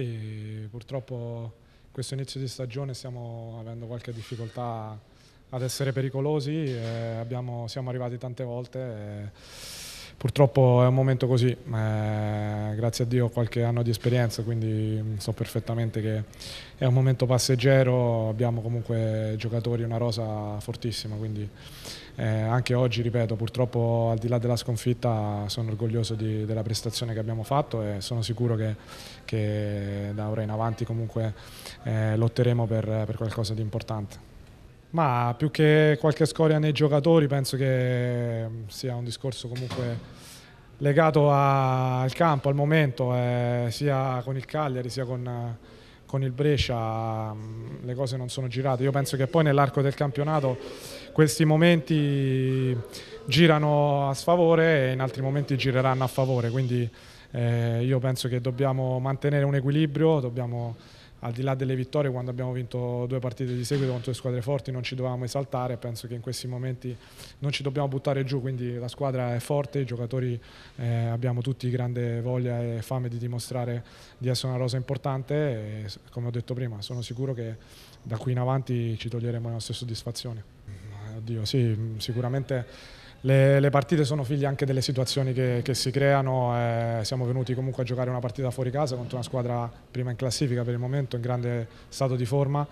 Sì, purtroppo questo inizio di stagione stiamo avendo qualche difficoltà ad essere pericolosi, abbiamo, siamo arrivati tante volte purtroppo è un momento così, ma eh, grazie a Dio ho qualche anno di esperienza, quindi mm, so perfettamente che è un momento passeggero, abbiamo comunque giocatori, una rosa fortissima, quindi eh, anche oggi, ripeto, purtroppo al di là della sconfitta sono orgoglioso di, della prestazione che abbiamo fatto e sono sicuro che, che da ora in avanti comunque eh, lotteremo per, per qualcosa di importante. Ma più che qualche scoria nei giocatori penso che mm, sia un discorso comunque legato a, al campo, al momento, eh, sia con il Cagliari sia con, con il Brescia mh, mm, le cose non sono girate. Io penso che poi nell'arco del campionato questi momenti girano a sfavore e in altri momenti gireranno a favore, quindi eh, io penso che dobbiamo mantenere un equilibrio, dobbiamo al di là delle vittorie, quando abbiamo vinto due partite di seguito contro le squadre forti, non ci dovevamo esaltare. Penso che in questi momenti non ci dobbiamo buttare giù. Quindi la squadra è forte, i giocatori eh, abbiamo tutti grande voglia e fame di dimostrare di essere una rosa importante. E, come ho detto prima, sono sicuro che da qui in avanti ci toglieremo le nostre soddisfazioni. Mm. Oddio, sì, sicuramente le, le, partite sono figlie anche delle situazioni che, che si creano, eh, siamo venuti comunque a giocare una partita fuori casa contro una squadra prima in classifica per il momento, in grande stato di forma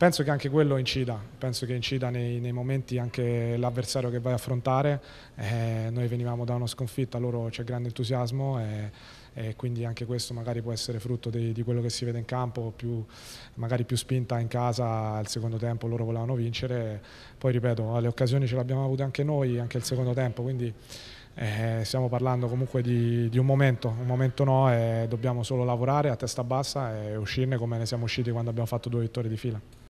penso che anche quello incida, penso che incida nei, nei momenti anche l'avversario che vai a affrontare. Eh, noi venivamo da una sconfitta, loro c'è grande entusiasmo e, e, quindi anche questo magari può essere frutto di, di quello che si vede in campo, più, magari più spinta in casa al secondo tempo, loro volevano vincere. Poi ripeto, le occasioni ce le abbiamo avute anche noi, anche il secondo tempo, quindi eh, stiamo parlando comunque di, di, un momento, un momento no e dobbiamo solo lavorare a testa bassa e uscirne come ne siamo usciti quando abbiamo fatto due vittorie di fila.